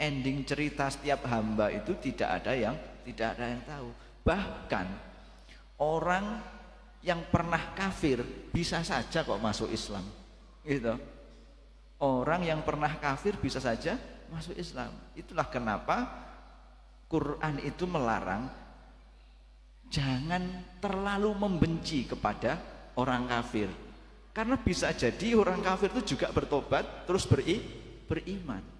ending cerita setiap hamba itu tidak ada yang tidak ada yang tahu. Bahkan orang yang pernah kafir bisa saja kok masuk Islam. Gitu. Orang yang pernah kafir bisa saja masuk Islam. Itulah kenapa Quran itu melarang jangan terlalu membenci kepada orang kafir. Karena bisa jadi orang kafir itu juga bertobat terus beri, beriman.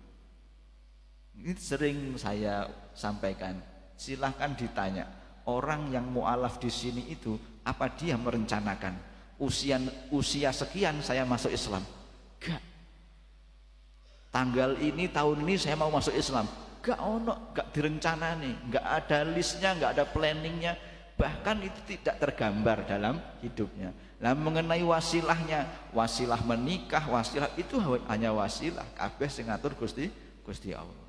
Ini sering saya sampaikan. Silahkan ditanya orang yang mualaf di sini itu apa dia merencanakan usia usia sekian saya masuk Islam? Gak. Tanggal ini tahun ini saya mau masuk Islam. Gak ono, gak direncana nih, gak ada listnya, gak ada planningnya, bahkan itu tidak tergambar dalam hidupnya. Nah mengenai wasilahnya, wasilah menikah, wasilah itu hanya wasilah. Kabeh sing ngatur Gusti Gusti Allah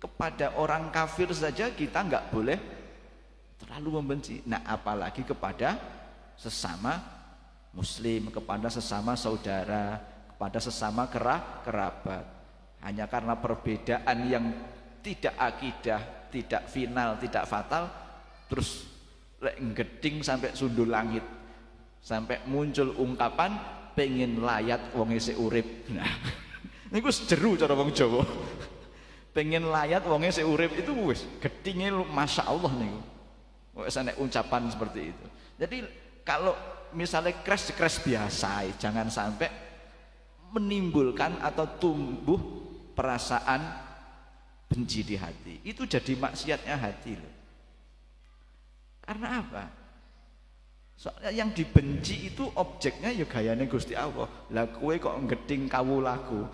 kepada orang kafir saja kita nggak boleh terlalu membenci. Nah, apalagi kepada sesama muslim, kepada sesama saudara, kepada sesama kerah kerabat. Hanya karena perbedaan yang tidak akidah, tidak final, tidak fatal, terus geding sampai sundul langit, sampai muncul ungkapan pengen layat wong isi urip. Nah, ini gue seru cara wong Jawa pengen layat wonge seurip itu wis gedinge masya Allah nih wis enek ucapan seperti itu jadi kalau misalnya crash crash biasa jangan sampai menimbulkan atau tumbuh perasaan benci di hati itu jadi maksiatnya hati loh karena apa soalnya yang dibenci itu objeknya ya gayanya Gusti Allah lah kue kok ngeding kawulaku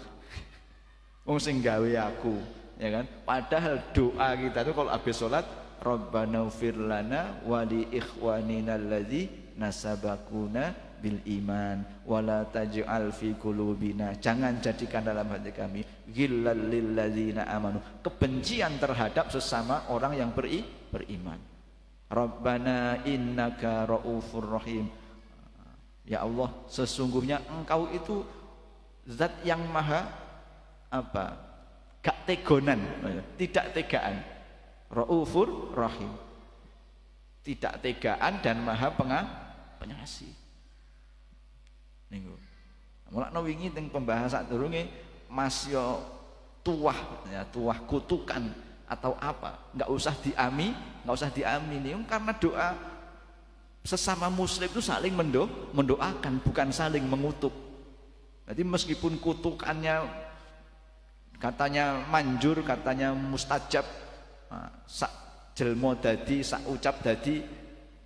wong sing gawe aku ya kan padahal doa kita itu kalau habis sholat Rabbana firlana wali ikhwanina alladhi nasabakuna bil iman wala taj'al fi qulubina jangan jadikan dalam hati kami ghillal lilladzina amanu kebencian terhadap sesama orang yang beri, beriman Rabbana innaka raufur rahim Ya Allah sesungguhnya engkau itu zat yang maha apa gak tegonan tidak tegaan raufur rahim tidak tegaan dan maha penga, pengasih niku mulakno wingi teng pembahasan durunge masio tuah ya tuah kutukan atau apa nggak usah diami nggak usah diaminium karena doa sesama muslim itu saling mendo mendoakan bukan saling mengutuk jadi meskipun kutukannya katanya manjur katanya mustajab sak jelmo dadi sak ucap dadi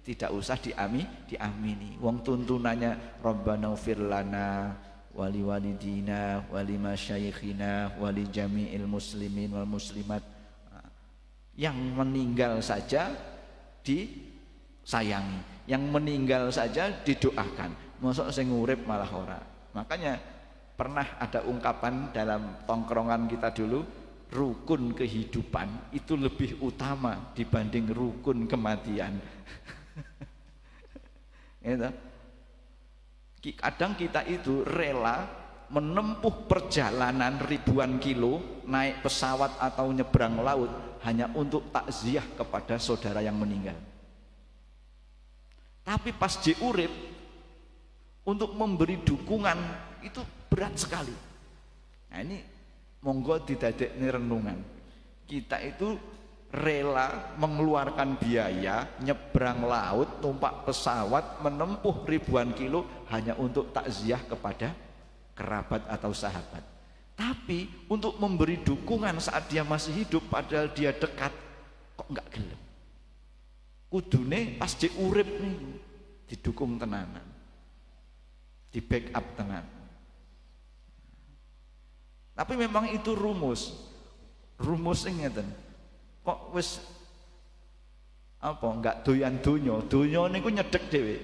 tidak usah diami diamini wong tuntunannya rabbana firlana wali wali dina wali masyayikhina wali jami'il muslimin wal muslimat yang meninggal saja disayangi yang meninggal saja didoakan masuk sing urip malah ora makanya Pernah ada ungkapan dalam tongkrongan kita dulu, rukun kehidupan itu lebih utama dibanding rukun kematian. Gitu. Kadang kita itu rela menempuh perjalanan ribuan kilo naik pesawat atau nyebrang laut hanya untuk takziah kepada saudara yang meninggal tapi pas diurip untuk memberi dukungan itu berat sekali nah ini monggo didadek ini renungan kita itu rela mengeluarkan biaya nyebrang laut numpak pesawat menempuh ribuan kilo hanya untuk takziah kepada kerabat atau sahabat tapi untuk memberi dukungan saat dia masih hidup padahal dia dekat kok nggak gelem kudune pas diurip nih didukung tenanan di backup tenanan tapi memang itu rumus. Rumus ngeten. Kok wis apa enggak doyan dunyo, dunyo niku nyedek dhewe.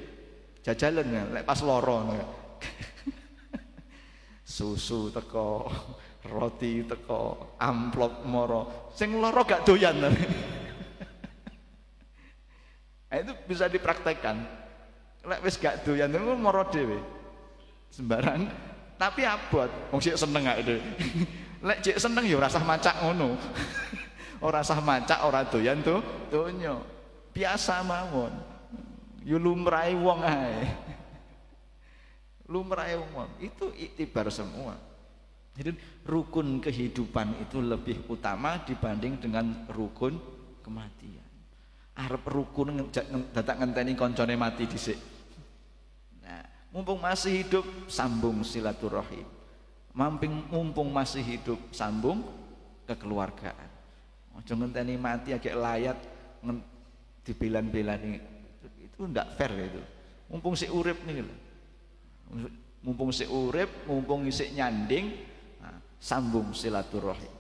Jajalan lek pas lara Susu teko, roti teko, amplop moro. Sing lara gak doyan. nah, itu bisa dipraktekkan. Lek wis gak doyan niku moro dhewe. Sembarang tapi abot wong sik seneng gak itu lek cek seneng ya rasah macak ngono ora sah macak ora doyan tuh donya biasa mawon yo lumrahe wong ae lumrahe wong itu itibar semua jadi rukun kehidupan itu lebih utama dibanding dengan rukun kematian arep rukun datang ngenteni koncone mati dhisik mumpung masih hidup sambung silaturahim mamping mumpung masih hidup sambung kekeluargaan ojo ngenteni mati agak layat dibelan-belani itu, itu ndak fair ya itu mumpung si urip nih lho mumpung si urip mumpung si nyanding nah, sambung silaturahim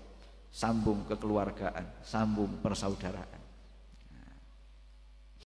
sambung kekeluargaan sambung persaudaraan